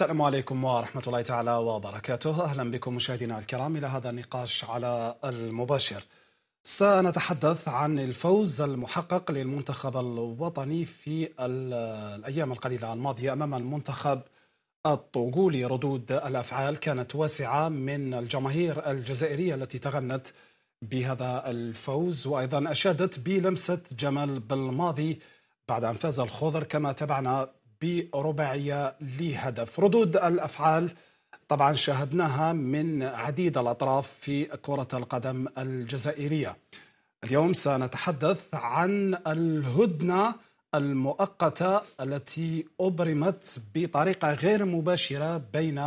السلام عليكم ورحمة الله تعالى وبركاته أهلا بكم مشاهدينا الكرام إلى هذا النقاش على المباشر سنتحدث عن الفوز المحقق للمنتخب الوطني في الأيام القليلة الماضية أمام المنتخب الطوغولي ردود الأفعال كانت واسعة من الجماهير الجزائرية التي تغنت بهذا الفوز وأيضا أشادت بلمسة جمال بالماضي بعد أن فاز الخضر كما تابعنا برباعية لهدف ردود الأفعال طبعا شاهدناها من عديد الأطراف في كرة القدم الجزائرية اليوم سنتحدث عن الهدنة المؤقتة التي أبرمت بطريقة غير مباشرة بين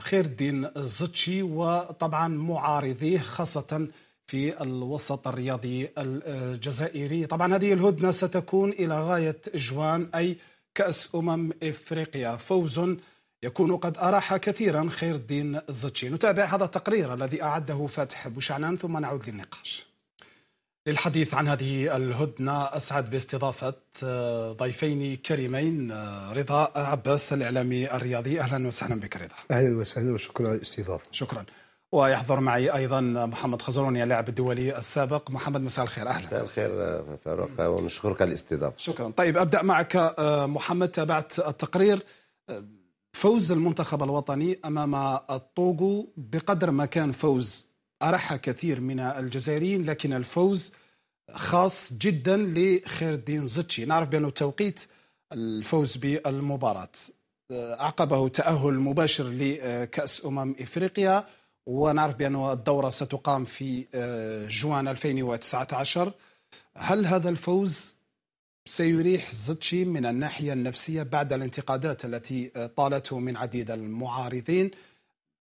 خير الدين الزتشي وطبعا معارضيه خاصة في الوسط الرياضي الجزائري طبعا هذه الهدنة ستكون إلى غاية جوان أي كأس أمم إفريقيا فوز يكون قد أراح كثيرا خير الدين الزتشي نتابع هذا التقرير الذي أعده فتح بوشعنان ثم نعود للنقاش للحديث عن هذه الهدنة أسعد باستضافة آه، ضيفين كريمين آه، رضا عباس الإعلامي الرياضي أهلا وسهلا بك رضا أهلا وسهلا وشكرا على الاستضافة شكرا ويحضر معي ايضا محمد خزروني اللاعب الدولي السابق محمد مساء الخير اهلا مساء الخير فاروق ونشكرك على الاستضافه شكرا طيب ابدا معك آه، محمد تابعت التقرير آه، فوز المنتخب الوطني امام الطوغو بقدر ما كان فوز ارح كثير من الجزائريين لكن الفوز خاص جدا لخير الدين زتشي نعرف بانه توقيت الفوز بالمباراه آه، عقبه تاهل مباشر لكاس امم افريقيا ونعرف بأن الدورة ستقام في آه، جوان 2019 هل هذا الفوز سيريح زتشي من الناحية النفسية بعد الانتقادات التي آه، طالته من عديد المعارضين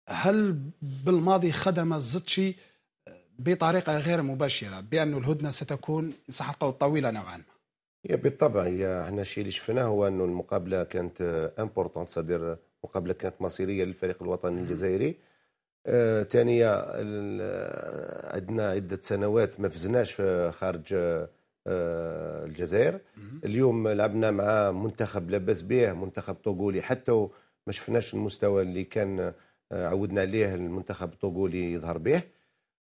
هل بالماضي خدم زتشي آه، بطريقة غير مباشرة بأن الهدنة ستكون صح القول طويلة نوعا ما بالطبع احنا الشيء اللي شفناه هو انه المقابله كانت امبورطون صدر مقابله كانت مصيريه للفريق الوطني الجزائري ثانية آه، آه، عندنا عدة سنوات ما فزناش خارج آه، الجزائر اليوم لعبنا مع منتخب لاباس به منتخب طوغولي حتى ما شفناش المستوى اللي كان عودنا عليه المنتخب الطوغولي يظهر به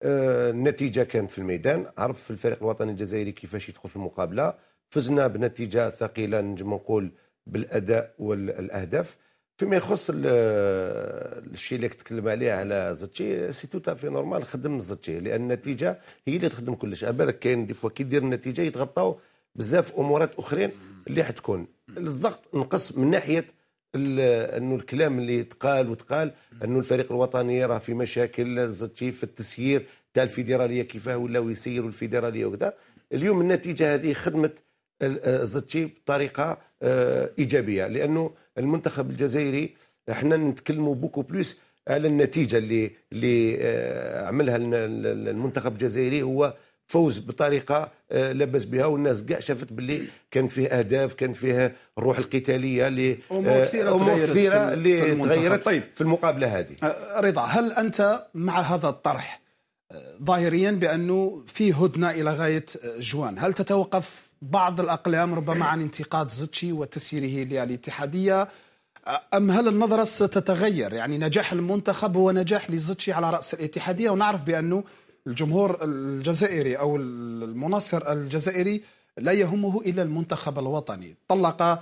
النتيجة كانت في الميدان عرف الفريق الوطني الجزائري كيفاش يدخل في المقابلة فزنا بنتيجة ثقيلة نجم نقول بالأداء والأهداف فيما يخص الشيء اللي تكلم عليه على زتشي سي تو في نورمال خدم زتشي لان النتيجه هي اللي تخدم كلش على بالك كاين دي فوا كي يدير النتيجه يتغطاو بزاف امورات اخرين اللي حتكون الضغط نقص من ناحيه انه الكلام اللي تقال وتقال انه الفريق الوطني راه في مشاكل زتشي في التسيير تاع الفيدراليه كيفاه ولاو يسيروا الفيدراليه وكذا اليوم النتيجه هذه خدمت زتشي بطريقه آه، ايجابيه لانه المنتخب الجزائري احنا نتكلموا بوكو بلوس على النتيجه اللي اللي آه، عملها المنتخب الجزائري هو فوز بطريقه آه، لبس بها والناس كاع شافت باللي كان فيه اهداف كان فيه الروح القتاليه اللي امور آه، كثيره كثيره اللي تغيرت طيب. في المقابله هذه رضا هل انت مع هذا الطرح ظاهريا بانه في هدنه الى غايه جوان هل تتوقف بعض الأقلام ربما عن انتقاد زتشي وتسييره للاتحادية أم هل النظرة ستتغير يعني نجاح المنتخب هو نجاح لزتشي على رأس الاتحادية ونعرف بأنه الجمهور الجزائري أو المناصر الجزائري لا يهمه إلا المنتخب الوطني طلق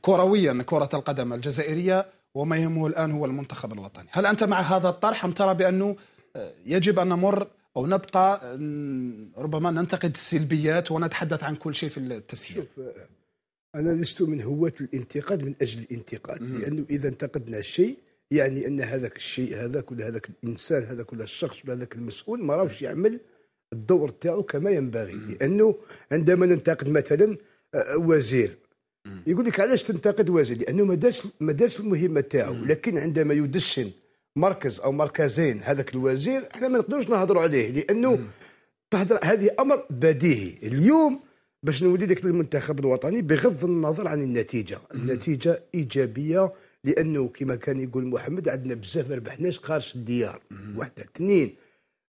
كرويا كرة القدم الجزائرية وما يهمه الآن هو المنتخب الوطني هل أنت مع هذا الطرح أم ترى بأنه يجب أن نمر او نبقى آه، ربما ننتقد السلبيات ونتحدث عن كل شيء في التسيير شوف آه، انا لست من هواة الانتقاد من اجل الانتقاد مم. لانه اذا انتقدنا شيء يعني ان هذاك الشيء هذاك ولا هذاك الانسان هذاك ولا الشخص ولا هذاك المسؤول ما راهوش يعمل الدور تاعو كما ينبغي مم. لانه عندما ننتقد مثلا آه، وزير مم. يقول لك علاش تنتقد وزير لانه ما دارش ما دارش المهمه تاعو لكن عندما يدشن مركز او مركزين هذاك الوزير احنا ما نقدروش نهضروا عليه لانه تهضر هذه امر بديهي اليوم باش نولي ذاك المنتخب الوطني بغض النظر عن النتيجه النتيجه ايجابيه لانه كما كان يقول محمد عندنا بزاف ما ربحناش خارج الديار واحده اثنين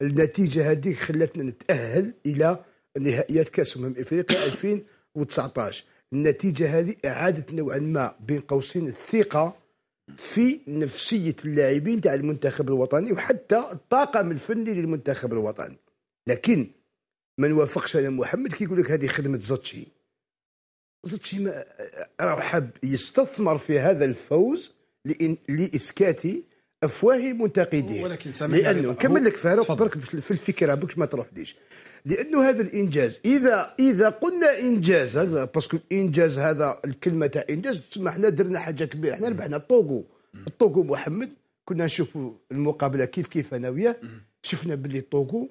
النتيجه هذيك خلتنا نتاهل الى نهائيات كاس امم افريقيا 2019 النتيجه هذه اعادت نوعا ما بين قوسين الثقه في نفسيه اللاعبين تاع المنتخب الوطني وحتى الطاقم الفني للمنتخب الوطني لكن ما نوافقش انا محمد كي يقول لك هذه خدمه زتشي زتشي راه حاب يستثمر في هذا الفوز لاسكات افواه منتقديه ولكن لانه كمل لك فاروق برك في الفكره برك ما تروحليش لانه هذا الانجاز اذا اذا قلنا انجاز باسكو الانجاز هذا الكلمه تاع انجاز تسمى حنا درنا حاجه كبيره حنا ربحنا الطوغو الطوغو محمد كنا نشوفوا المقابله كيف كيف انا وياه شفنا باللي الطوغو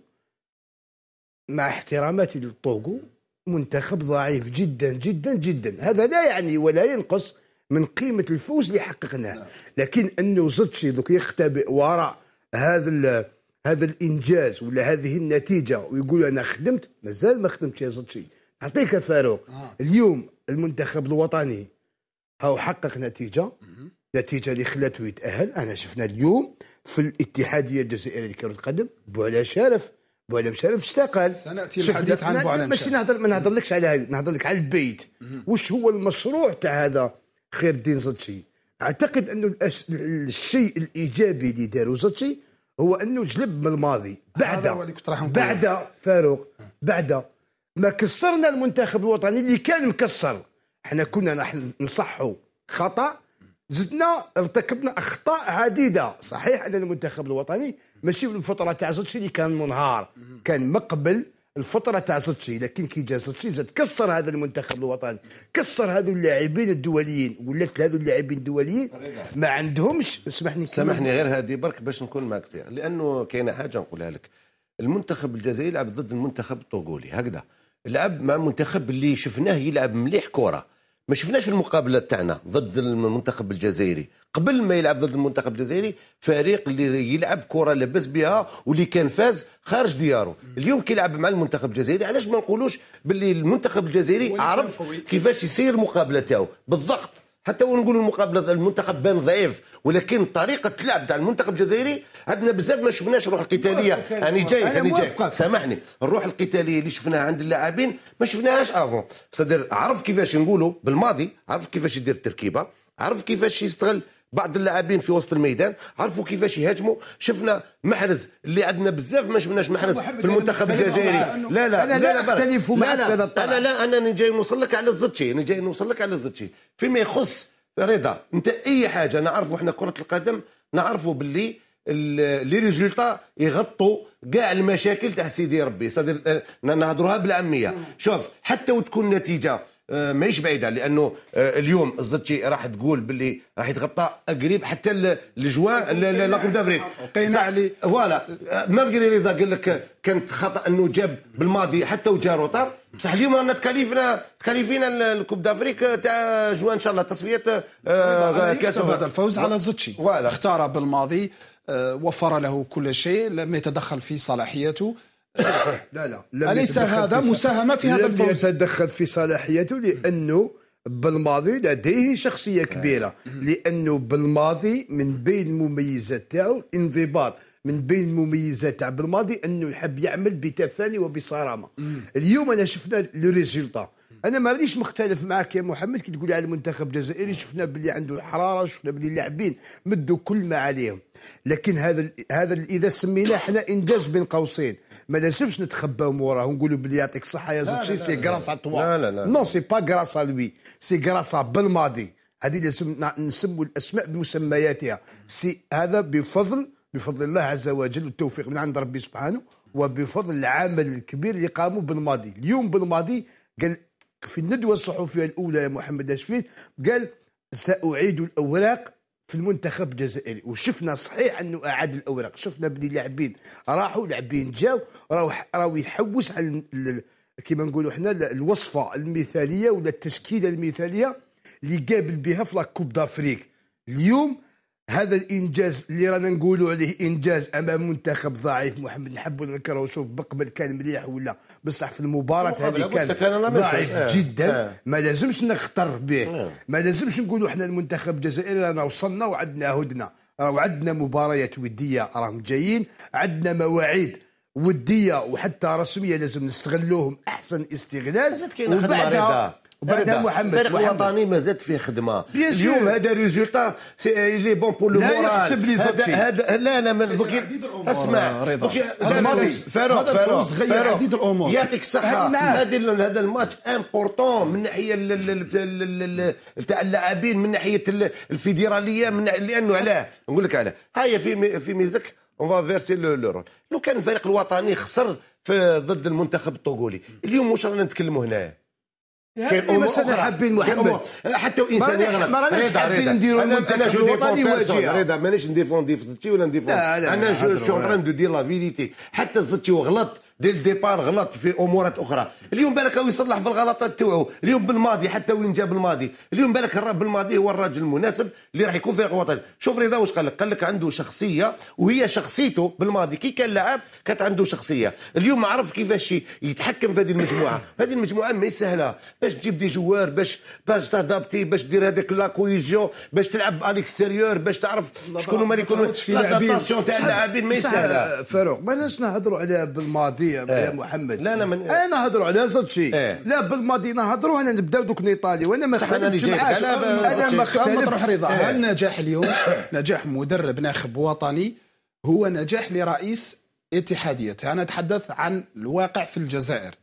مع احتراماتي للطوغو منتخب ضعيف جدا جدا جدا هذا لا يعني ولا ينقص من قيمه الفوز اللي حققناه نعم. لكن انه زدشي دوك يختبئ وراء هذا هذا الانجاز ولا هذه النتيجه ويقول انا خدمت مازال ما خدمتش يا زدشي أعطيك فاروق آه. اليوم المنتخب الوطني هو حقق نتيجه نتيجه اللي خلاته يتاهل انا شفنا اليوم في الاتحاديه الجزائريه لكره القدم بوعلا شرف بوعلم شرف استقال سناتي الحديث عن بوعلم شرف ماشي نهضر ما نهضرلكش على هذه نهضرلك على البيت واش هو المشروع تاع هذا خير الدين زوتشي اعتقد انه الشيء الايجابي اللي داروا زوتشي هو انه جلب من الماضي بعد بعد فاروق بعد ما كسرنا المنتخب الوطني اللي كان مكسر احنا كنا نحن نصحوا خطا زدنا ارتكبنا اخطاء عديده صحيح ان المنتخب الوطني ماشي بالفتره تاع زدشي اللي كان منهار كان مقبل الفطره تاع زتشي لكن كي جا زتشي زاد كسر هذا المنتخب الوطني كسر هذو اللاعبين الدوليين ولات هذو اللاعبين الدوليين ما عندهمش سمحني سامحني غير هذه برك باش نكون معك لانه كاينه حاجه نقولها لك المنتخب الجزائري لعب ضد المنتخب الطوغولي هكذا لعب مع منتخب اللي شفناه يلعب مليح كره ما شفناش المقابلة تاعنا ضد المنتخب الجزائري قبل ما يلعب ضد المنتخب الجزائري فريق اللي يلعب كره لبس بها واللي كان فاز خارج دياره اليوم كيلعب مع المنتخب الجزائري علاش ما نقولوش باللي المنتخب الجزائري عرف كيفاش يسير المقابله تاعو بالضغط حتى ونقول المقابله المنتخب بان ضعيف ولكن طريقه اللعب تاع المنتخب الجزائري عندنا بزاف ما شفناش الروح القتاليه هاني يعني جاي هاني يعني جاي سامحني الروح القتاليه اللي شفناها عند اللاعبين ما شفناهاش افون صدر عرف كيفاش نقولوا بالماضي عرف كيفاش يدير التركيبه عرف كيفاش يستغل بعض اللاعبين في وسط الميدان عرفوا كيفاش يهاجموا شفنا محرز اللي عندنا بزاف ما شفناش محرز في المنتخب الجزائري لا لا انا لا, لا اختلف معك في هذا الطرح انا لا انا جاي نوصل لك على الزتشي انا جاي نوصل لك على الزتشي فيما يخص رضا انت اي حاجه نعرفوا احنا كره القدم نعرفوا باللي لي ريزولتا يغطوا كاع المشاكل تاع سيدي ربي آه، نهضروها بالعاميه شوف حتى وتكون نتيجه آه، ماهيش بعيده لانه آه، اليوم الزتشي راح تقول باللي راح يتغطى قريب حتى لجوان لاكوب دافريك لقينا عليه فوالا آه، مالغري رضا قال لك كانت خطا انه جاب بالماضي حتى وجا روطار بصح اليوم رانا تكاليفنا تكاليفينا الكوب دافريك تاع جوان ان شاء الله تصفيات كاس هذا الفوز على زتشي فوالا اختار بالماضي وفر له كل شيء لم يتدخل في صلاحيته لا لا لم أليس هذا مساهمة في هذا الفوز؟ لم يتدخل في صلاحيته لأنه بالماضي لديه شخصية كبيرة لأنه بالماضي من بين مميزات تاعو الانضباط من بين مميزات تاع بالماضي أنه يحب يعمل بتفاني وبصرامة اليوم أنا شفنا لو انا ما رانيش مختلف معك يا محمد كي تقول على المنتخب الجزائري شفنا باللي عنده الحراره شفنا باللي اللاعبين مدوا كل ما عليهم لكن هذا هذا اذا سميناه حنا انجاز بين قوسين ما لازمش نتخباو وراه ونقولوا باللي يعطيك الصحه يا زوتشي سي غراس ا توا لا لا لا نو سي با غراس ا لوي سي غراس بالماضي هذه لازم نسموا الاسماء بمسمياتها سي هذا بفضل بفضل الله عز وجل والتوفيق من عند ربي سبحانه وبفضل العمل الكبير اللي قاموا بالماضي اليوم بالماضي قال في الندوة الصحفية الأولى يا محمد أشفيل قال سأعيد الأوراق في المنتخب الجزائري وشفنا صحيح انه اعاد الاوراق شفنا بلي لاعبين راحوا لاعبين جاو راهو راهو يحوس على كما نقولوا حنا الوصفه المثاليه ولا التشكيله المثاليه اللي قابل بها في لاكوب دافريك اليوم هذا الانجاز اللي رانا نقولوا عليه انجاز امام منتخب ضعيف محمد نحبوا نكره شوف بقبل كان مليح ولا بصح في المباراه هذه كان, كان ضعيف اه جدا اه ما لازمش نخطر به اه ما لازمش نقولوا احنا المنتخب الجزائري رانا وصلنا وعندنا هدنه راه عندنا مباريات وديه راهم جايين عندنا مواعيد وديه وحتى رسميه لازم نستغلوهم احسن استغلال وبعدها هذا محمد فريق وطني زاد فيه خدمه اليوم هذا ريزولتا سي لي بون بور لو مورال لا يحسب لي زوتي لا انا من اسمع فاروق فاروق غير عديد الامور يعطيك الصحه هذا هذا الماتش امبورطون من ناحيه تاع اللاعبين من ناحيه الفيدراليه من لانه علاه نقول لك علاه هيا في في ميزك اون فا فيرسي لو لو كان الفريق الوطني خسر ضد المنتخب الطوغولي اليوم واش رانا نتكلموا هنايا كاين امور اخرى حابين محمد حتى انسان يغلط ما راناش حابين نديروا المنتج الوطني واجهه رضا مانيش نديفوندي في زتي ولا نديفوندي انا جو سو دو دير لا فيريتي حتى زتي وغلط دي الديبار غلط في امورات اخرى اليوم بالك هو يصلح في الغلطات تاعو اليوم بالماضي حتى وين جاب الماضي اليوم بالك الراب بالماضي هو الراجل المناسب اللي راح يكون فريق وطني شوف رضا واش قال لك قال لك عنده شخصيه وهي شخصيته بالماضي كي كان لاعب كانت عنده شخصيه اليوم عرف كيفاش يتحكم في هذه المجموعه هذه المجموعه ما سهله باش تجيب دي جوار باش باش تادابتي باش دير هذاك لا كويزيون باش تلعب اليكستيريور باش تعرف شكون هما اللي يكونوا الادابتاسيون تاع اللاعبين ما سهله فاروق ما نهضروا على بالماضي فيها يا إيه. محمد لا لا من انا نهضروا على صد شيء إيه. لا بالماضي نهضروا انا نبداو دوك نيطالي وانا ما اختلفتش معاك انا ما اختلفتش رضا إيه. هل نجاح اليوم نجاح مدرب ناخب وطني هو نجاح لرئيس اتحادية أنا أتحدث عن الواقع في الجزائر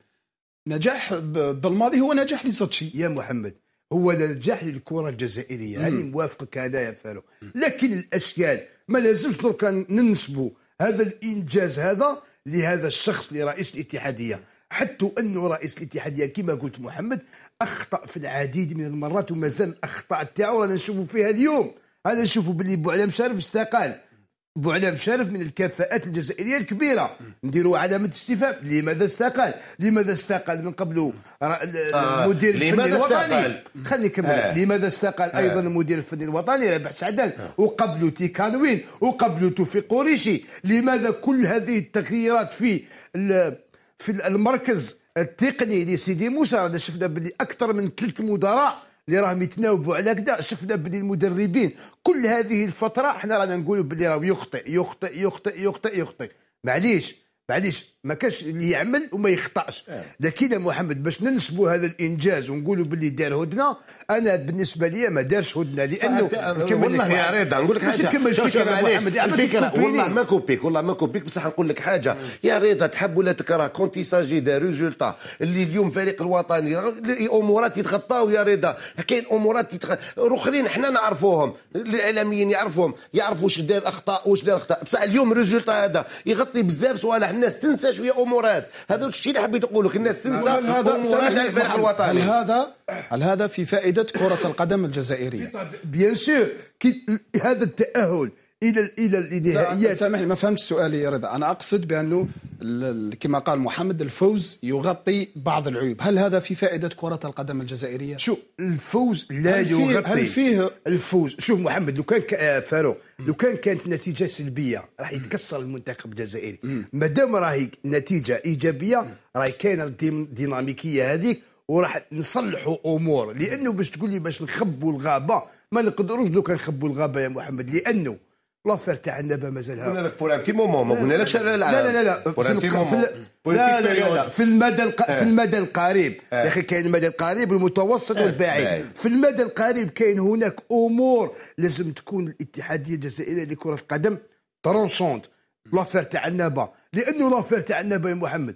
نجاح بالماضي هو نجاح لسوتشي يا محمد هو نجاح للكرة الجزائرية هاني يعني موافقك هذا يا فارو لكن الأشكال ما لازمش درك ننسبوا هذا الإنجاز هذا لهذا الشخص لرئيس الاتحادية حتى أن رئيس الاتحادية كما قلت محمد أخطأ في العديد من المرات وما زال تاعو رانا نشوفه فيها اليوم هذا نشوفه باللي بوعلام شارف استقال بوعلام شارف من الكفاءات الجزائريه الكبيره نديروا علامه استفهام لماذا استقال؟ لماذا استقال من قبل آه. المدير آه الفني الوطني؟ خليني نكمل آه لماذا استقال آه ايضا المدير الفني الوطني رابح سعدان آه وقبله تيكانوين وقبل توفيق قريشي؟ لماذا كل هذه التغييرات في في المركز التقني لسيدي موسى رانا شفنا باللي اكثر من ثلاث مدراء اللي راهم يتناوبوا على كذا شفنا بلي المدربين كل هذه الفتره حنا رانا نقولوا بلي راه يخطئ يخطئ يخطئ يخطئ يخطئ معليش معليش ما كانش اللي يعمل وما يخطاش آه. لكن محمد باش ننسبوا هذا الانجاز ونقولوا باللي دار هدنه انا بالنسبه لي ما دارش هدنه لانه والله يا رضا نقول لك حاجه نكمل الفكره محمد الفكره والله ما كوبيك والله ما كوبيك بصح نقول لك حاجه يا رضا تحب ولا تكره كونتي ساجي دي ريزولتا اللي اليوم فريق الوطني امورات يتخطاو يا رضا كاين امورات اخرين حنا نعرفوهم الاعلاميين يعرفوهم يعرفوا واش دار اخطاء واش دار اخطاء بصح اليوم ريزولتا هذا يغطي بزاف صوالح الناس تنسى شويه امورات هذا الشيء اللي حبيت نقول لك الناس تنسى امورات الفرح الوطني هل هذا أه. هل هذا في فائده كره القدم الجزائريه طيب، طيب، بيان سور هذا التاهل الى الى النهائيات سامحني ما فهمتش سؤالي يا رضا انا اقصد بانه كما قال محمد الفوز يغطي بعض العيوب هل هذا في فائده كره القدم الجزائريه شو الفوز لا هل فيه يغطي هل فيه الفوز شوف محمد لو كان آه، فاروق لو كان كانت نتيجه سلبيه راح يتكسر المنتخب الجزائري ما دام راهي نتيجه ايجابيه راهي كاينه الديناميكيه هذيك وراح نصلحوا امور لانه باش تقول لي باش نخبوا الغابه ما نقدروش دوكا نخبوا الغابه يا محمد لانه لافير تاع النبا مازالها قلنا لك بور ان تي مومون ما قلنالكش على العام لا لا لا لا لا لا في المدى الق... إيه. في المدى القريب إيه. يا اخي كاين المدى القريب المتوسط إيه. والبعيد في المدى القريب كاين هناك امور لازم تكون الاتحاديه الجزائريه لكره القدم ترونشوند لافير تاع النبا لانه لافير تاع النبا يا محمد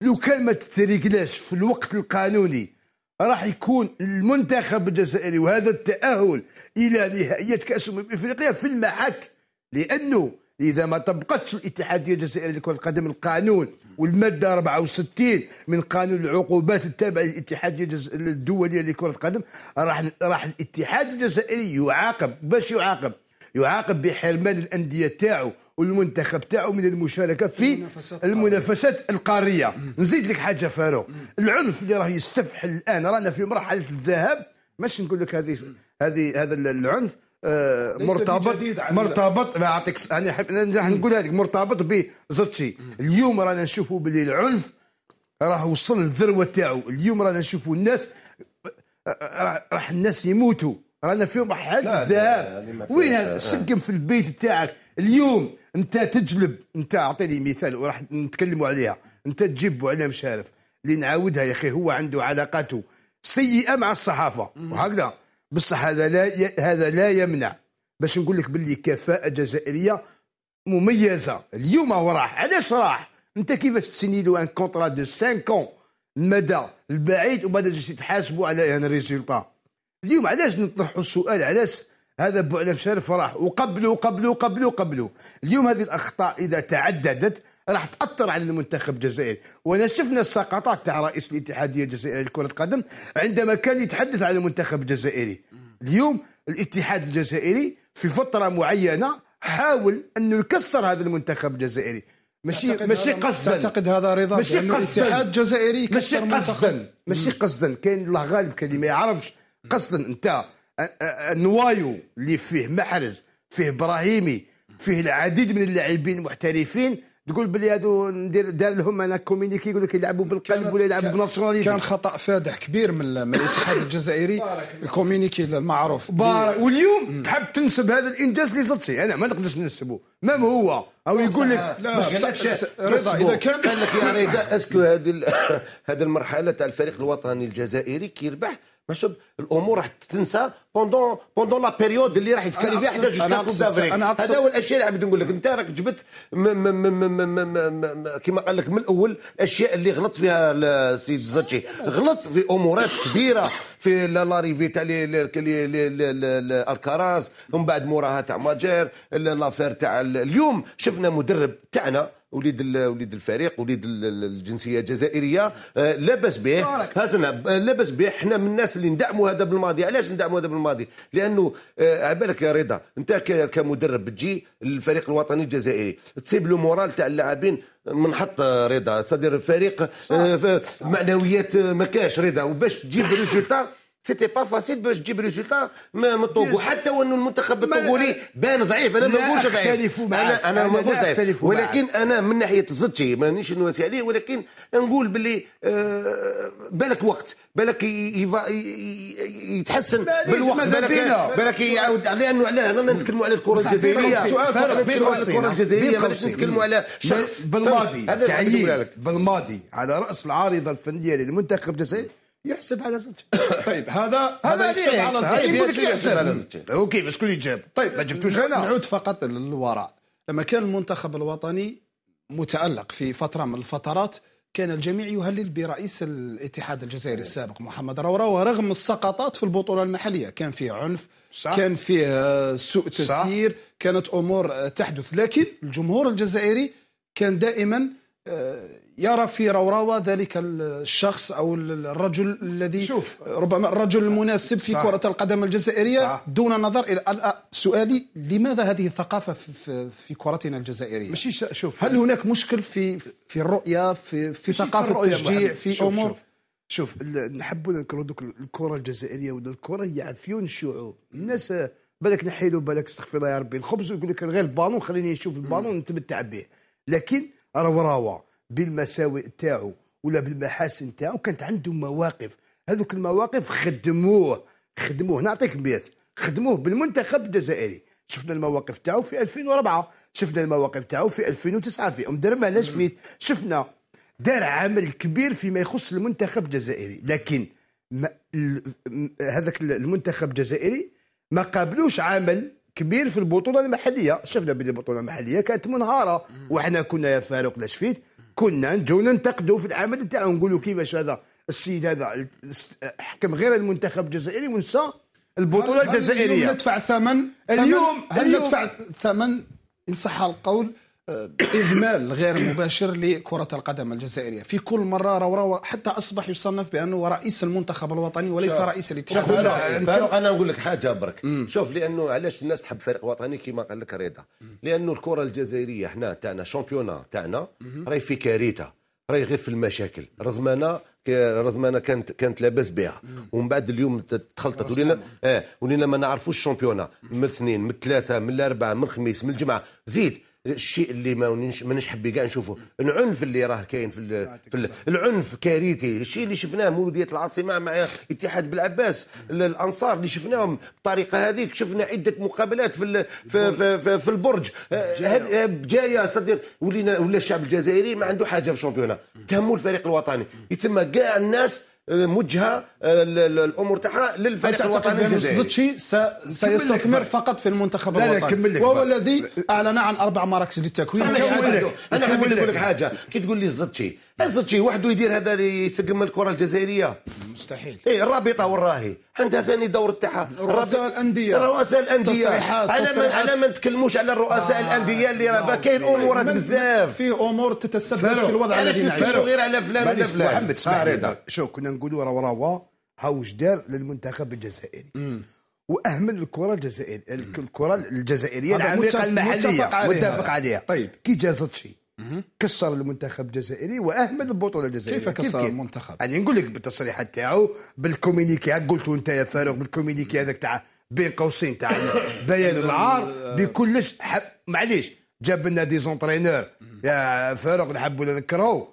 لو كان ما تتريكلاش في الوقت القانوني راح يكون المنتخب الجزائري وهذا التاهل الى نهائيات كاس أمم افريقيا في المحك لانه اذا ما طبقتش الاتحاديه الجزائريه لكره القدم القانون والماده 64 من قانون العقوبات التابعه للاتحاديه الدوليه لكره القدم راح راح الاتحاد الجزائري يعاقب باش يعاقب يعاقب بحرمان الانديه تاعو والمنتخب تاعو من المشاركه في المنافسات, المنافسات القاريه نزيد لك حاجه فاروق العنف اللي راه يستفحل الان رانا في مرحله الذهاب مش نقول لك هذه هذه هذا العنف آه، مرتبط مرتبط اعطيك انا يعني يعني راح نقولها لك مرتبط بزرتشي اليوم رانا نشوفوا باللي العنف راه وصل للذروه تاعو اليوم رانا نشوفوا الناس راح الناس يموتوا رانا في مرحله الذهاب وين آه. سقم في البيت تاعك اليوم انت تجلب انت اعطيني مثال وراح نتكلموا عليها انت تجيب على مشارف اللي نعاودها يا اخي هو عنده علاقاته سيئه مع الصحافه وهكذا بصح هذا لا هذا لا يمنع باش نقول لك باللي كفاءه جزائريه مميزه اليوم هو راح علاش راح انت كيفاش تسني له ان كونترا دو 5 اون المدى البعيد وبعد تجي تحاسبوا على ان ريزولطا اليوم علاش نطرحوا السؤال علاش هذا بوعلم شرف راح وقبلوا قبله قبله قبله اليوم هذه الاخطاء اذا تعددت راح تاثر على المنتخب الجزائري وانا شفنا السقطات تاع رئيس الاتحاديه الجزائريه لكره القدم عندما كان يتحدث عن المنتخب الجزائري اليوم الاتحاد الجزائري في فتره معينه حاول انه يكسر هذا المنتخب الجزائري ماشي ماشي قصدا تعتقد هذا رضا ماشي قصدا الاتحاد الجزائري ماشي قصدا ماشي قصدا كاين الله غالب اللي ما يعرفش قصدا انت نوايو اللي فيه محرز فيه ابراهيمي فيه العديد من اللاعبين المحترفين تقول بلي هادو ندير دار لهم انا كومينيكي يقول لك يلعبوا بالقلب ولا يلعبوا بناسيوناليتي كان خطا فادح كبير من من الاتحاد الجزائري الكومينيكي المعروف واليوم تحب تنسب هذا الانجاز اللي انا ما نقدرش ننسبه مام هو او يقول لك لا رضا اذا كان قال لك يا رضا اسكو هذه هذه المرحله تاع الفريق الوطني الجزائري كيربح باش الامور راح تنسى بوندون بوندون لا بيريود اللي راح يتكلم فيها حتى جوستيا هذا هو الاشياء اللي عم نقول لك انت راك جبت كما قال لك من الاول الاشياء اللي غلط فيها السيد الزتشي غلط في امورات كبيره في لاريفي تاع الكراز ومن بعد موراها تاع ماجير لافير تاع اليوم شفنا مدرب تاعنا وليد وليد الفريق وليد الجنسيه الجزائريه آه، لاباس به هزنا لاباس به حنا من الناس اللي ندعموا هذا بالماضي علاش ندعموا هذا بالماضي لانه آه، على بالك يا رضا انت كمدرب بتجي للفريق الوطني الجزائري تسيب له مورال تاع اللاعبين منحط آه، رضا صدر فريق معنويات ما كاش رضا وباش تجيب ريزولتا سيتي با فاسيل باش تجيب ريزولتا من الطوغو حتى وانه المنتخب الطوغولي بان ضعيف انا ما نقولش ضعيف انا انا ما نقولش ضعيف ولكن انا من ناحيه زدتي مانيش نواسي عليه ولكن نقول باللي آه بالك وقت بالك يتحسن بالوقت بالك بالك يعاود لانه علاه رانا نتكلموا على الكره الجزائريه فرق بين الكره الجزائريه باش نتكلموا على شخص بالماضي تعليم بالماضي على راس العارضه الفنيه للمنتخب الجزائري يحسب على زوج طيب هذا هذا طيب، يحسب على زوج يحسب على اوكي بس شكون اللي جاب طيب ما جبتوش انا نعود فقط للوراء لما كان المنتخب الوطني متالق في فتره من الفترات كان الجميع يهلل برئيس الاتحاد الجزائري السابق محمد روراوة ورغم السقطات في البطولة المحلية كان فيه عنف صح. كان فيه آه، سوء تسيير صح. كانت أمور آه، تحدث لكن الجمهور الجزائري كان دائما آه، يرى في روراوا ذلك الشخص أو الرجل الذي شوف ربما الرجل المناسب في صح كرة القدم الجزائرية صح دون النظر إلى سؤالي لماذا هذه الثقافة في, في كرتنا الجزائرية ماشي شوف هل هناك مشكل في في الرؤية في في ثقافة التشجيع في شوف أمور شوف. شوف نحبوا نذكروا دوك الكره الجزائريه ولا الكره هي عفيون الشعوب الناس بالك نحيلو بالك استغفر الله يا ربي الخبز ويقول لك غير البانون خليني نشوف البانون ونتمتع به لكن رواروه بالمساوئ تاعو ولا بالمحاسن تاعو كانت عنده مواقف هذوك المواقف خدموه خدموه نعطيك بيت خدموه بالمنتخب الجزائري شفنا المواقف تاعو في 2004 شفنا المواقف تاعو في 2009 في ام درمان لاشفيت شفنا دار عمل كبير فيما يخص المنتخب الجزائري لكن هذاك المنتخب الجزائري ما قابلوش عمل كبير في البطوله المحليه شفنا بلي البطوله المحليه كانت منهاره وحنا كنا يا فاروق لاشفيت كنا نجو ننتقدوا في العمل تاعو نقولوا كيفاش هذا السيد هذا حكم غير المنتخب الجزائري ونسى البطوله الجزائريه هل ندفع الثمن اليوم هل ندفع الثمن ان صح القول اهمال غير مباشر لكره القدم الجزائريه في كل مره روى حتى اصبح يصنف بانه رئيس المنتخب الوطني وليس رئيس الاتحاد الجزائري فاروق انا نقول لك حاجه برك مم. شوف لانه علاش الناس تحب فريق وطني كما قال لك رضا لانه الكره الجزائريه احنا تاعنا شامبيونا تاعنا راهي في كارثه راهي غير في المشاكل رزمانه رزمانه كانت كانت لاباس بها ومن بعد اليوم تخلطت ولينا اه ولينا ما نعرفوش الشامبيونا من الاثنين من الثلاثه من الاربعه من الخميس من الجمعه زيد الشيء اللي ما مانيش حبي كاع نشوفه العنف اللي راه كاين في, في العنف كارثي الشيء اللي شفناه مولوديه العاصمه مع اتحاد بالعباس الانصار اللي شفناهم بالطريقه هذيك شفنا عده مقابلات في في, في, في, في البرج بجايه صديق ولينا ولا الشعب الجزائري ما عنده حاجه في الشامبيونه تهموا الفريق الوطني يتسمى كاع الناس موجهه آه، الامور تاعها للفريق الوطني الجزائري سيستثمر فقط في المنتخب لا الوطني لا وهو الذي اعلن عن اربع مراكز للتكوين انا نقول لك حاجه كي تقول لي الزتشي شي واحد يدير هذا اللي يسقم الكره الجزائريه مستحيل ايه الرابطه والراهي عندها ثاني دور تاعها رؤساء الانديه رؤساء الانديه تصريحات على ما على ما نتكلموش على رؤساء آه الانديه اللي راه كاين إيه، امور بزاف في امور تتسبب في الوضع الذي نعيشه غير على فلان ولا فلان محمد اسمح لي شوف كنا نقولوا راه راهو هاوش دار للمنتخب الجزائري واهمل الكره الجزائريه الكره الجزائريه العميقه المحليه متفق عليها طيب كي شي كسر المنتخب الجزائري واهمل البطوله الجزائريه كيف كسر كيف المنتخب؟ يعني نقول لك بالتصريحات تاعو بالكومينيكي قلت انت يا فاروق بالكومينيكي هذاك تاع بين قوسين تاع بيان العار بكلش حب معليش جاب لنا دي زونترينور يا فاروق نحبوا ولا نكرهوا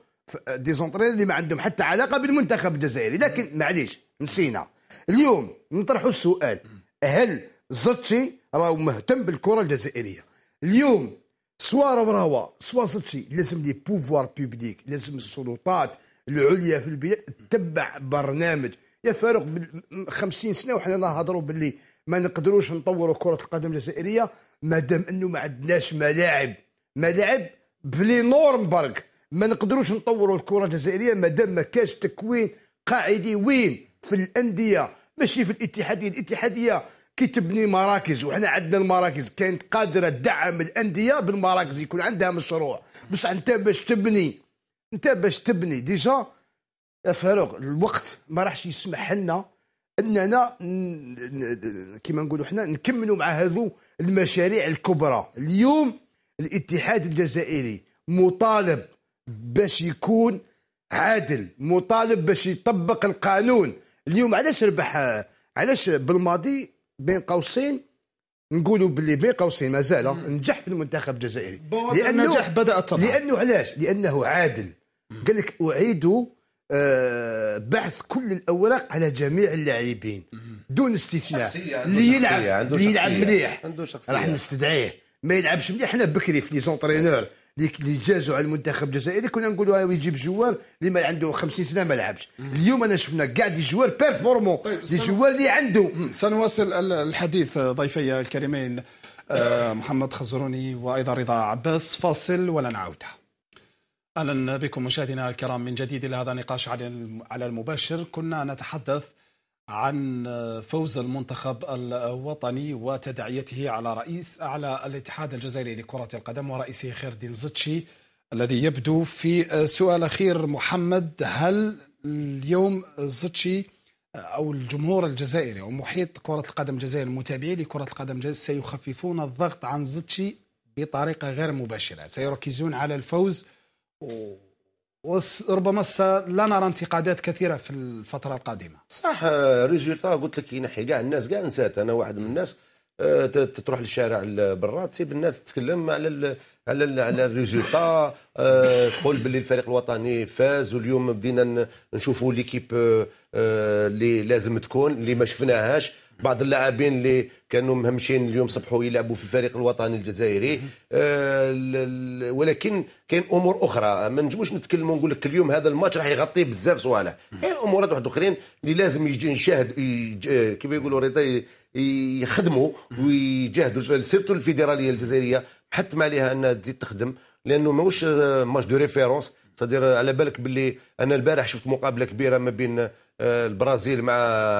دي زونترينور اللي ما عندهم حتى علاقه بالمنتخب الجزائري لكن معليش نسينا اليوم نطرحوا السؤال هل زتشي راهو مهتم بالكره الجزائريه اليوم سوا رمراوه سوا ستشي لازم لي بوفوار بيبليك لازم السلطات العليا في البلاد تتبع برنامج يا فاروق 50 سنه وحنا نهضروا باللي ما نقدروش نطوروا كره القدم الجزائريه ما دام انه ما عندناش ملاعب ملاعب بلي نورم برك ما نقدروش نطوروا الكره الجزائريه ما دام ما كاش تكوين قاعدي وين في الانديه ماشي في الاتحاديه الاتحاديه كي تبني مراكز وحنا عندنا المراكز كانت قادره تدعم الانديه بالمراكز يكون عندها مشروع بصح انت باش تبني انت باش تبني ديجا فاروق الوقت ما راحش يسمح لنا اننا كما نقولوا حنا نكملوا مع هذو المشاريع الكبرى اليوم الاتحاد الجزائري مطالب باش يكون عادل مطالب باش يطبق القانون اليوم علاش ربح علاش بالماضي بين قوسين نقولوا باللي بين قوسين مازال نجح في المنتخب الجزائري لانه النجاح بدا طبعا لانه علاش لانه عادل قال لك اعيد آه، بحث كل الاوراق على جميع اللاعبين دون استثناء اللي يلعب اللي يلعب مليح راح نستدعيه ما يلعبش مليح احنا بكري في لي زونترينور اللي جازوا على المنتخب الجزائري كنا نقولوا آه، يجيب جوار اللي ما عنده 50 سنه ما لعبش اليوم انا شفنا كاع دي جوار بيرفورمون طيب، دي جوار اللي عنده سنواصل الحديث آه، ضيفي الكريمين آه، محمد خزروني وايضا رضا عباس فاصل ولا عوده اهلا بكم مشاهدينا الكرام من جديد الى هذا النقاش على المباشر كنا نتحدث عن فوز المنتخب الوطني وتداعيته على رئيس على الاتحاد الجزائري لكرة القدم ورئيسه خير الدين زتشي الذي يبدو في سؤال أخير محمد هل اليوم زتشي أو الجمهور الجزائري أو محيط كرة القدم الجزائري المتابعين لكرة القدم سيخففون الضغط عن زتشي بطريقة غير مباشرة سيركزون على الفوز وربما لا نرى انتقادات كثيره في الفتره القادمه صح ريزولتا قلت لك ينحي كاع الناس كاع نسات انا واحد من الناس آه، تروح للشارع برا تسيب الناس تتكلم على الـ على الـ على الريزولتا آه، تقول باللي الفريق الوطني فاز واليوم بدينا نشوفوا ليكيب آه، اللي لازم تكون اللي ما شفناهاش بعض اللاعبين اللي كانوا مهمشين اليوم صبحوا يلعبوا في الفريق الوطني الجزائري آه، ولكن كاين امور اخرى ما نجموش نتكلم نقول لك اليوم هذا الماتش راح يغطي بزاف صوالح كاين امورات واحد اخرين اللي لازم يجي يشاهد آه، كيف يقولوا رضا يخدموا ويجاهدوا سيرتو الفيدراليه الجزائريه حتم عليها انها تزيد تخدم لانه ماهوش ماتش دو ريفيرونس صدير على بالك باللي انا البارح شفت مقابله كبيره ما بين آه، البرازيل مع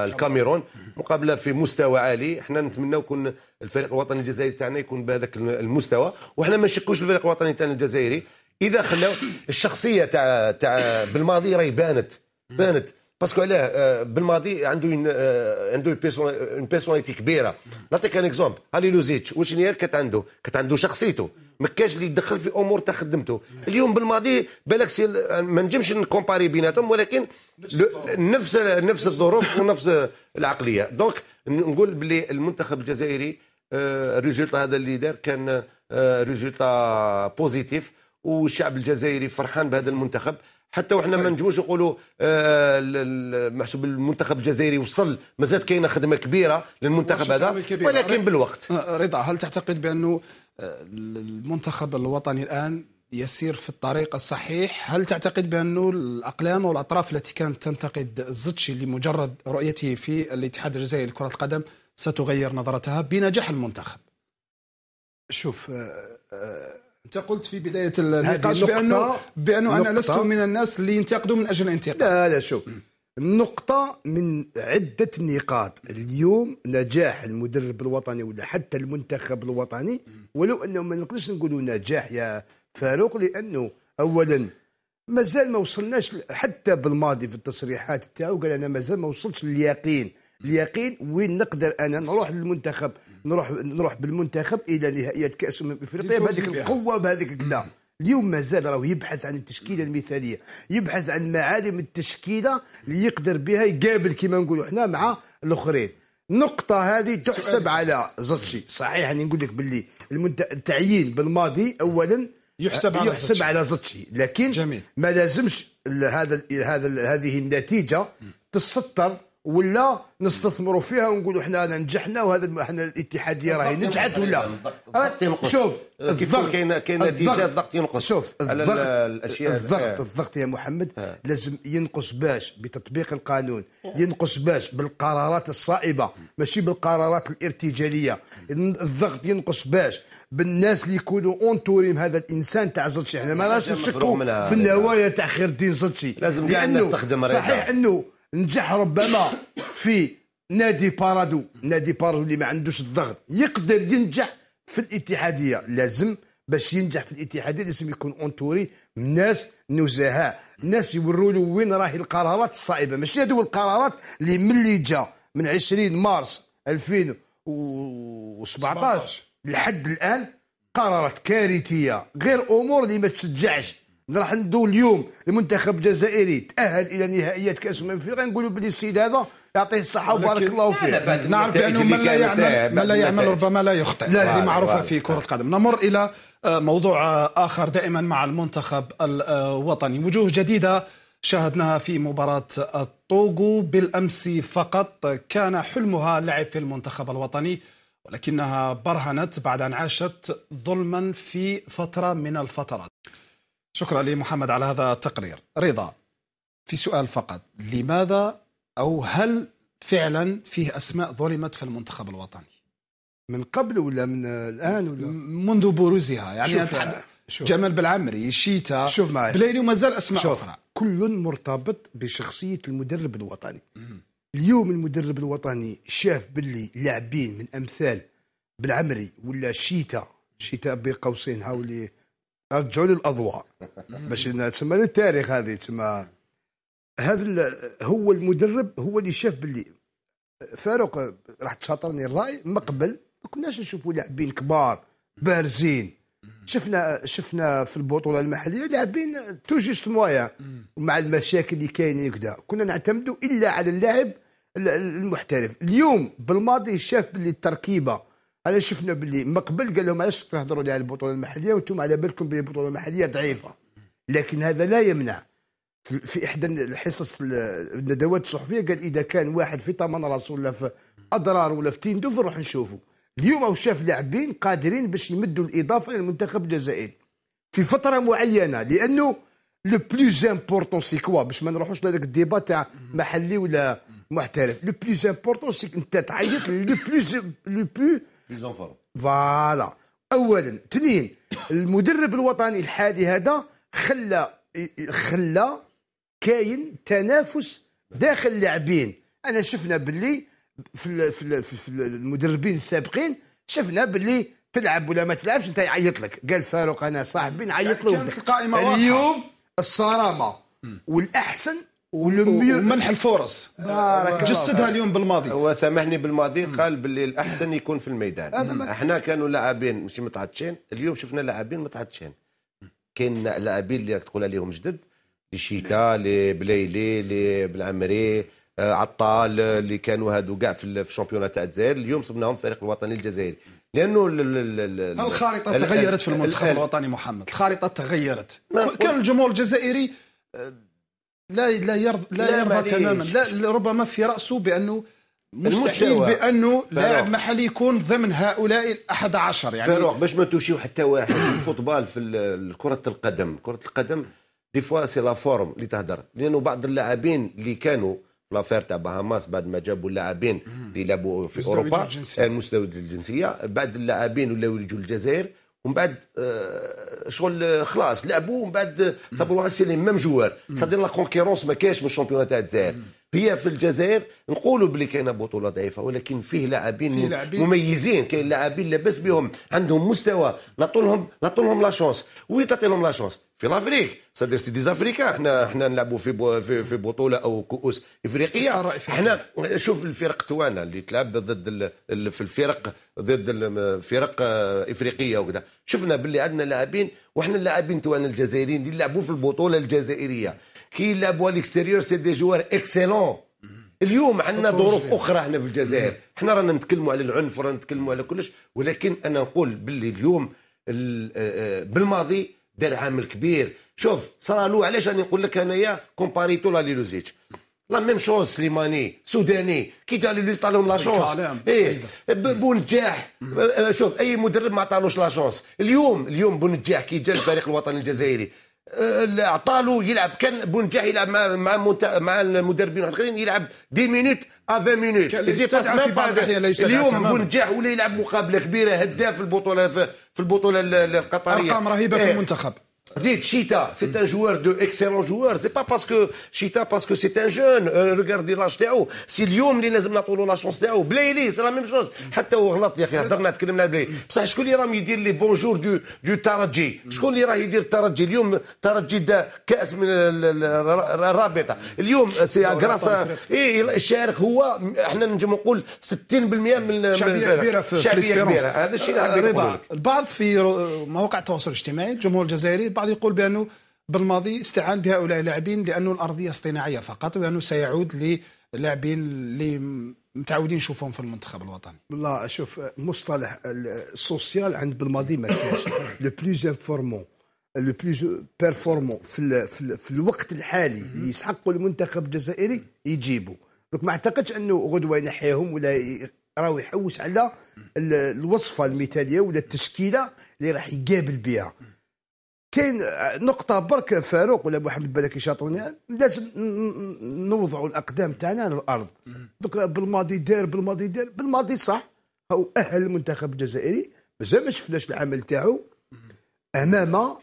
الكاميرون مقابله في مستوى عالي احنا نتمنى يكون الفريق الوطني الجزائري تاعنا يكون بهذاك المستوى وحنا ما نشكوش الفريق الوطني تاعنا الجزائري اذا خلاو الشخصيه تاع تاع بالماضي راهي بانت بانت باسكو علاه بالماضي عنده عنده اون بيرسوناليتي كبيره نعطيك ان اكزومبل هالي لوزيتش واش كانت عنده كانت عنده شخصيته ما كانش اللي يدخل في امور تاع خدمته اليوم بالماضي بالك ما نجمش نكومباري بيناتهم ولكن نفس نفس الظروف ونفس العقليه دونك نقول باللي المنتخب الجزائري الريزولتا هذا اللي دار كان ريزولتا بوزيتيف والشعب الجزائري فرحان بهذا المنتخب حتى وحنا ما نجموش نقولوا آه، محسوب المنتخب الجزائري وصل مازال كاينه خدمه كبيره للمنتخب هذا ولكن بالوقت آه، رضا هل تعتقد بانه آه، المنتخب الوطني الان يسير في الطريق الصحيح هل تعتقد بانه الاقلام والاطراف التي كانت تنتقد زتشي لمجرد رؤيته في الاتحاد الجزائري لكره القدم ستغير نظرتها بنجاح المنتخب شوف انت قلت في بدايه النقاش بانه بانه انا لست من الناس اللي ينتقدوا من اجل الانتقاد لا لا شوف نقطة من عدة نقاط اليوم نجاح المدرب الوطني ولا حتى المنتخب الوطني ولو انه ما نقدرش نقولوا نجاح يا فاروق لانه اولا مازال ما وصلناش حتى بالماضي في التصريحات تاعو قال انا مازال ما وصلتش لليقين اليقين وين نقدر انا نروح للمنتخب نروح نروح بالمنتخب الى نهائيات كاس امم افريقيا بهذيك القوه وبهذيك كذا اليوم مازال راهو يبحث عن التشكيله المثاليه يبحث عن معالم التشكيله اللي يقدر بها يقابل كما نقولوا احنا مع الاخرين النقطة هذه تحسب على زتشي صحيح يعني نقول لك باللي التعيين بالماضي أولا يحسب آه، على يحسب على زتشي لكن جميل. ما لازمش هذا هذا هذه النتيجة تسطر ولا نستثمروا فيها ونقولوا حنا نجحنا وهذا احنا الاتحاديه راهي نجحت ولا الضغط أه؟ ينقص شوف الضغط كاين كاين نتيجه الضغط ينقص شوف الضغط الاشياء الضغط آه. الضغط يا محمد آه. لازم ينقص باش بتطبيق القانون ينقص باش بالقرارات الصائبه ماشي بالقرارات الارتجاليه الضغط ينقص باش بالناس اللي يكونوا اونتوريم هذا الانسان تاع زدشي احنا ما راش نشكوا في النوايا تاع خير الدين زدشي لازم الناس تخدم صحيح انه نجح ربما في نادي بارادو نادي بارادو اللي ما عندوش الضغط يقدر ينجح في الاتحاديه لازم باش ينجح في الاتحاديه لازم يكون اونتوري ناس نزهاء ناس يوروا له وين راهي القرارات الصعيبه ماشي هذو القرارات اللي ملي جا من 20 مارس 2017 لحد الان قرارات كارثيه غير امور اللي ما تشجعش راح ندو اليوم المنتخب الجزائري تاهل الى نهائيات كاس امم افريقيا نقولوا بلي السيد هذا يعطيه الصحه وبارك الله فيه نعرف بانه من لا يعمل من لا يعمل ربما لا يخطئ هذه معروفه في كره القدم نمر الى آه، موضوع آه، اخر دائما مع المنتخب الوطني وجوه جديده شاهدناها في مباراة الطوغو بالأمس فقط كان حلمها اللعب في المنتخب الوطني ولكنها برهنت بعد أن عاشت ظلما في فترة من الفترات شكرا لي محمد على هذا التقرير رضا في سؤال فقط لماذا أو هل فعلا فيه أسماء ظلمت في المنتخب الوطني من قبل ولا من الآن ولا منذ بروزها يعني شوف شوف جمال بالعمري شيتا شوف معي بليلي ومازال أسماء شوف أخرى كل مرتبط بشخصية المدرب الوطني اليوم المدرب الوطني شاف باللي لاعبين من أمثال بالعمري ولا شيتا شيتا بين قوسين هاولي رجعوا لي الاضواء باش تسمى للتاريخ هذه تسمى هذا هو المدرب هو اللي شاف باللي فاروق راح تشاطرني الراي من قبل ما كناش نشوفوا لاعبين كبار بارزين شفنا شفنا في البطوله المحليه لاعبين تو جوست مويا مع المشاكل اللي كاينين كذا كنا نعتمدوا الا على اللاعب المحترف اليوم بالماضي شاف باللي التركيبه انا شفنا باللي من قبل قال لهم علاش تهضروا لي على البطوله المحليه وانتم على بالكم بلي البطوله المحليه ضعيفه لكن هذا لا يمنع في احدى الحصص الندوات الصحفيه قال اذا كان واحد في طمان راسه ولا في اضرار ولا في تيندوف نروح نشوفه اليوم او شاف لاعبين قادرين باش يمدوا الاضافه للمنتخب الجزائري في فتره معينه لانه لو بلوز امبورطون سي كوا باش ما نروحوش لهذاك الديبا تاع محلي ولا محترف لو بلوز امبورطون سيك انت تعيط لو بلوز لو بلو بلوز فورم فوالا اولا اثنين المدرب الوطني الحالي هذا خلى خلى كاين تنافس داخل اللاعبين انا شفنا باللي في, في, في المدربين السابقين شفنا باللي تلعب ولا ما تلعبش انت يعيط لك قال فاروق انا صاحبي نعيط له اليوم الصرامه والاحسن والميو منح الفرص بارك جسدها اليوم بالماضي هو سامحني بالماضي قال باللي الاحسن يكون في الميدان احنا كانوا لاعبين مش متعطشين اليوم شفنا لاعبين متعطشين كاين لاعبين اللي راك تقول عليهم جدد لشيكا لبليلي لي لي بالعمري آه، عطال اللي كانوا هادو كاع في الشامبيون تاع الجزائر اليوم صبناهم الفريق الوطني الجزائري لانه الخارطه تغيرت في المنتخب الوطني محمد الخارطه تغيرت كان الجمهور الجزائري آه، لا لا يرضى لا يرضى تماما لا ربما في راسه بانه مستحيل بانه لاعب محلي يكون ضمن هؤلاء ال 11 يعني فاروق باش ما توشيو حتى واحد الفوتبال في كره القدم كره القدم دي فوا سي لا فورم اللي تهدر لانه بعض اللاعبين اللي كانوا لافير تاع باهاماس بعد ما جابوا اللاعبين اللي لعبوا في اوروبا المستوى الجنسيه بعد اللاعبين ولاو يجوا الجزائر ومن بعد آه، شغل آه، خلاص لعبوا ومن بعد صابوا روحهم لي ميم جوار صدر لا كونكيرونس ما كاينش من الشامبيون تاع الجزائر هي في الجزائر نقولوا بلي كاينه بطوله ضعيفه ولكن فيه لاعبين مميزين كاين لاعبين لاباس بهم عندهم مستوى نعطولهم نعطولهم لا شونس وي تعطي لهم لا شونس في لافريك صدر سي زافريكا احنا احنا نلعبوا في بو في, في بطوله او كؤوس افريقيه احنا شوف الفرق توانا اللي تلعب ضد ال... في الفرق ضد الفرق آه، افريقيه وكذا شفنا باللي عندنا لاعبين وحنا اللاعبين توانا الجزائريين اللي يلعبوا في البطوله الجزائريه كي يلعبوا الاكستيريور سي دي جوار اكسلون اليوم عندنا ظروف اخرى هنا في الجزائر احنا رانا نتكلموا على العنف ورانا نتكلموا على كلش ولكن انا نقول باللي اليوم آه، آه، بالماضي دار عامل كبير شوف صرالو علاش راني نقول لك انايا كومباريتو لا ليلوزيتش لا ميم شوز سليماني سوداني كي جا طال لهم لا شونس إيه،, ايه بونجاح شوف اي مدرب ما عطالوش لا شونس اليوم اليوم بونجاح كي جا الفريق الوطني الجزائري عطالو يلعب كان بونجاح يلعب مع مع مع المدربين الاخرين يلعب دي مينوت افي مينوت اليوم بونجاح ولا يلعب مقابله كبيره هداف البطوله في البطوله القطريه ارقام رهيبه في إيه. المنتخب Zid, Chita, c'est un joueur de excellent joueur. C'est pas parce que Chita, parce que c'est un jeune. Regardez l'âge تاعو. سي اليوم اللي لازم نعطوا له لا شونس تاعو. بلايلي سي لا ميم شوز. حتى هو غلط يا اخي هضرنا تكلمنا على بلايلي. بصح شكون اللي راهم يدير لي بونجور دو دو ترجي؟ شكون اللي راه يدير الترجي؟ اليوم الترجي دا كاس من الرابطه. اليوم سي غراس اي شارك هو احنا نجم نقول 60% من شعبيه كبيره في شعبيه كبيره هذا الشيء رضا البعض في مواقع التواصل الاجتماعي الجمهور الجزائري البعض البعض يقول بانه بالماضي استعان بهؤلاء اللاعبين لانه الارضيه اصطناعيه فقط وانه سيعود للاعبين اللي متعودين نشوفهم في المنتخب الوطني لا شوف مصطلح السوسيال عند بالماضي ما كانش لو بلوز انفورمون لو بلوز بيرفورمون في, في, في الوقت الحالي اللي يسحقوا المنتخب الجزائري يجيبوا دونك ما اعتقدش انه غدوه ينحيهم ولا راهو يحوس على الوصفه المثاليه ولا التشكيله اللي راح يقابل بها كاين نقطة برك فاروق ولا محمد بالك يشاطرني لازم نوضعوا الأقدام تاعنا على الأرض دوك بالماضي دار بالماضي دار بالماضي صح هو أهل المنتخب الجزائري مازال ما شفناش العمل تاعو أمام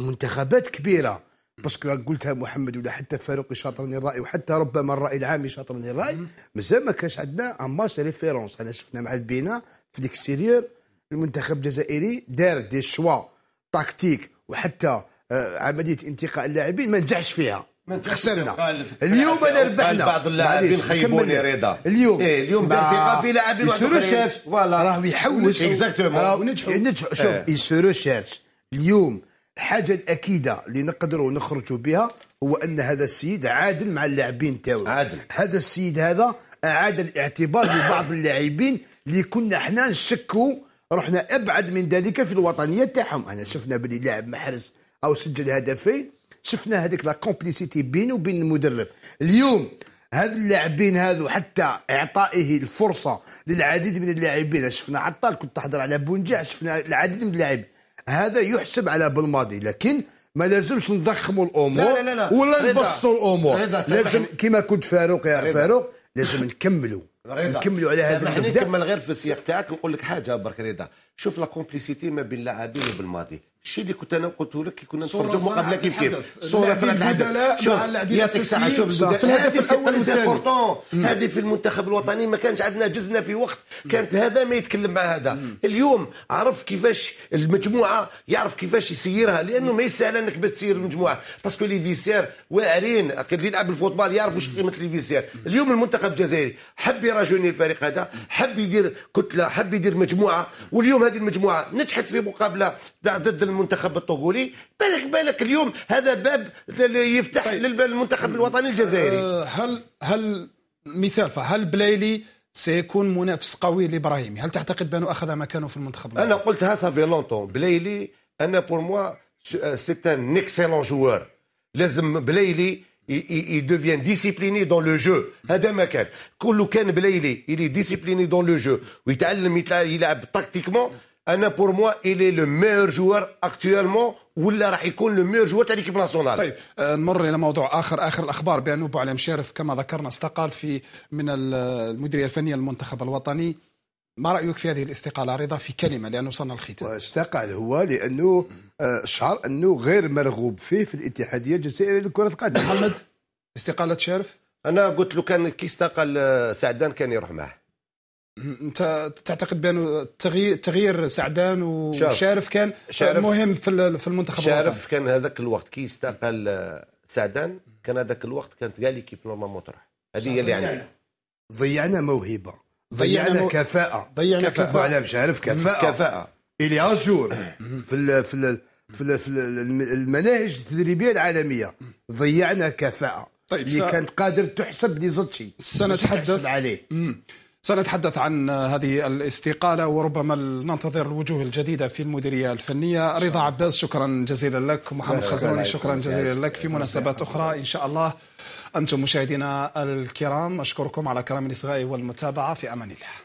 منتخبات كبيرة باسكو قلتها محمد ولا حتى فاروق يشاطرني الراي وحتى ربما الراي العام يشاطرني الراي مازال ما كانش عندنا ان ماتش ريفيرونس انا شفنا مع البينا في ديك المنتخب الجزائري دار دي شوا تكتيك وحتى آه، عمليه انتقاء اللاعبين ما نجحش فيها خسرنا اليوم انا ربحنا بعض اللاعبين خيبوني رضا اليوم إيه اليوم دار ثقه في لاعبين واحد فوالا راهو يحوس اكزاكتومون نجحوا شوف إيه. يسروشيرش اليوم الحاجه الاكيده اللي نقدروا نخرجوا بها هو ان هذا السيد عادل مع اللاعبين تاعو عادل هذا السيد هذا اعاد الاعتبار لبعض اللاعبين اللي كنا احنا نشكوا رحنا ابعد من ذلك في الوطنيه تاعهم انا شفنا بلي لاعب محرز او سجل هدفين شفنا هذيك لا كومبليسيتي بينه وبين المدرب اليوم هذ اللاعبين هذو حتى اعطائه الفرصه للعديد من اللاعبين شفنا عطال كنت تحضر على بونجاع شفنا العديد من اللاعبين هذا يحسب على بالماضي لكن ما لازمش نضخموا الامور لا لا لا. ولا نبسطوا الامور لازم كما كنت فاروق يا فاروق لازم نكملوا رضا نكملوا على هذا سامحني نكمل غير في السياق تاعك نقول لك حاجه برك رضا شوف لا كومبليسيتي ما بين لاعبين وبالماضي الشيء اللي كنت انا قلت لك كنا نتفرجوا مقابله كيف كيف الصوره صنعت الهدف شوف يعطيك ساعه شوف في الهدف الاول والثاني هذه في المنتخب الوطني ما كانش عندنا جزنا في وقت كانت هذا ما يتكلم مع هذا اليوم عرف كيفاش المجموعه يعرف كيفاش يسيرها لانه ما يسهل انك باش تسير المجموعه باسكو لي فيسير واعرين اللي يلعب الفوتبال يعرف واش قيمه لي فيسير اليوم المنتخب الجزائري حب يراجوني الفريق هذا حب يدير كتله حب يدير مجموعه واليوم هذه المجموعه نجحت في مقابله ضد المنتخب الطغولي بالك بالك اليوم هذا باب يفتح طيب. للمنتخب الوطني الجزائري آه، هل هل مثال فهل بلايلي سيكون منافس قوي لابراهيمي هل تعتقد بانه اخذ مكانه في المنتخب انا قلتها سافي لونتون بلايلي انا بور موا سيت ان اكسلون جوار لازم بلايلي il devient discipliné dans le jeu هذا ما كان كله كان بلايلي il est discipliné dans le jeu ويتعلم يلعب تكتيكمون انا بور موا الي لو ميور جوار اكتويلمون ولا راح يكون لو ميور جوار تاع ليكيب ناسيونال طيب آه، نمر الى موضوع اخر اخر الاخبار بانه بو علي مشارف كما ذكرنا استقال في من المديريه الفنيه للمنتخب الوطني ما رايك في هذه الاستقاله رضا في كلمه لانه وصلنا الختام استقال هو لانه آه، شعر انه غير مرغوب فيه في الاتحاديه الجزائريه لكره القدم محمد استقاله شارف انا قلت له كان كي استقال آه، سعدان كان يروح معه انت تعتقد بان التغيير تغيير سعدان وشارف كان شارف مهم في المنتخب شارف كان هذاك الوقت كي استقال آه، سعدان كان هذاك الوقت كانت كاع ليكيب نورمال مطرح هذه هي اللي عندي ضيعنا موهبه ضيعنا, مو... كفاءه ضيعنا كفاءه, كفاءة. على شارف كفاءه كفاءه الي اجور في الـ في الـ في, الـ في المناهج التدريبيه العالميه ضيعنا كفاءه طيب اللي سا... كانت قادر تحسب لي زتشي سنتحدث عليه مم. سنتحدث عن هذه الاستقالة وربما ننتظر الوجوه الجديدة في المديرية الفنية رضا عباس شكرا جزيلا لك محمد خزراني شكرا جزيلا لك في مناسبات أخرى إن شاء الله أنتم مشاهدينا الكرام أشكركم على كرم الإصغاء والمتابعة في أمان الله